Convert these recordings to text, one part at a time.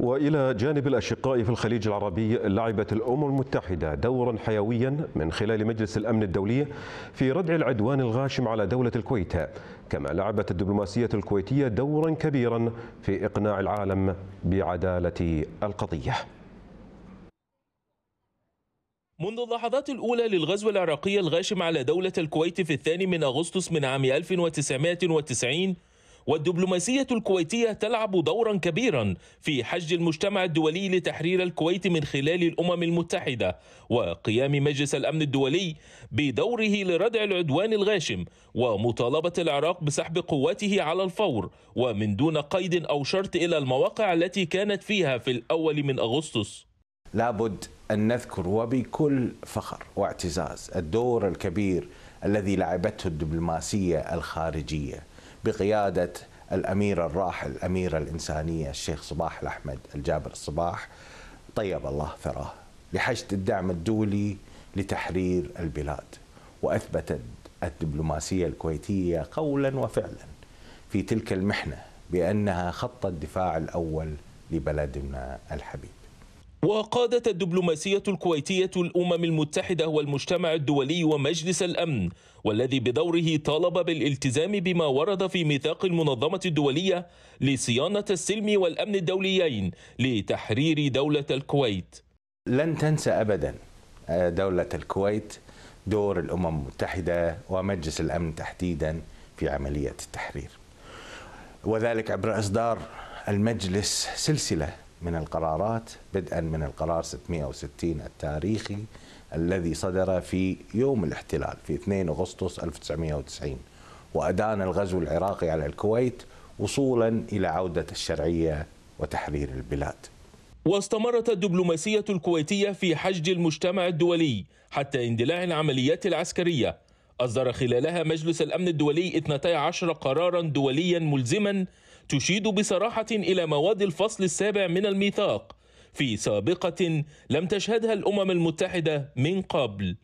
والى جانب الاشقاء في الخليج العربي لعبت الامم المتحده دورا حيويا من خلال مجلس الامن الدولي في ردع العدوان الغاشم على دوله الكويت كما لعبت الدبلوماسيه الكويتيه دورا كبيرا في اقناع العالم بعداله القضيه منذ اللحظات الأولى للغزو العراقي الغاشم على دولة الكويت في الثاني من أغسطس من عام 1990 والدبلوماسية الكويتية تلعب دورا كبيرا في حج المجتمع الدولي لتحرير الكويت من خلال الأمم المتحدة وقيام مجلس الأمن الدولي بدوره لردع العدوان الغاشم ومطالبة العراق بسحب قواته على الفور ومن دون قيد أو شرط إلى المواقع التي كانت فيها في الأول من أغسطس لابد أن نذكر وبكل فخر واعتزاز الدور الكبير الذي لعبته الدبلوماسية الخارجية بقياده الامير الراحل أمير الانسانيه الشيخ صباح الاحمد الجابر الصباح طيب الله ثراه لحشد الدعم الدولي لتحرير البلاد واثبتت الدبلوماسيه الكويتيه قولا وفعلا في تلك المحنه بانها خط الدفاع الاول لبلدنا الحبيب وقادت الدبلوماسية الكويتية الأمم المتحدة والمجتمع الدولي ومجلس الأمن والذي بدوره طالب بالالتزام بما ورد في ميثاق المنظمة الدولية لصيانة السلم والأمن الدوليين لتحرير دولة الكويت لن تنسى أبدا آه، دولة الكويت دور الأمم المتحدة ومجلس الأمن تحديدا في عملية التحرير وذلك عبر إصدار المجلس سلسلة من القرارات بدءا من القرار 660 التاريخي الذي صدر في يوم الاحتلال في 2 أغسطس 1990 وأدان الغزو العراقي على الكويت وصولا إلى عودة الشرعية وتحرير البلاد واستمرت الدبلوماسية الكويتية في حشد المجتمع الدولي حتى اندلاع العمليات العسكرية أصدر خلالها مجلس الأمن الدولي 12 قرارا دوليا ملزما تشيد بصراحة إلى مواد الفصل السابع من الميثاق في سابقة لم تشهدها الأمم المتحدة من قبل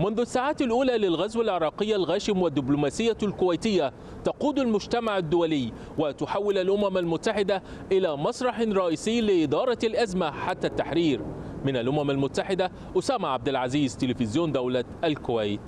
منذ الساعات الأولى للغزو العراقي الغاشم والدبلوماسية الكويتية تقود المجتمع الدولي وتحول الأمم المتحدة إلى مسرح رئيسي لإدارة الأزمة حتى التحرير من الأمم المتحدة أسامة عبد العزيز تلفزيون دولة الكويت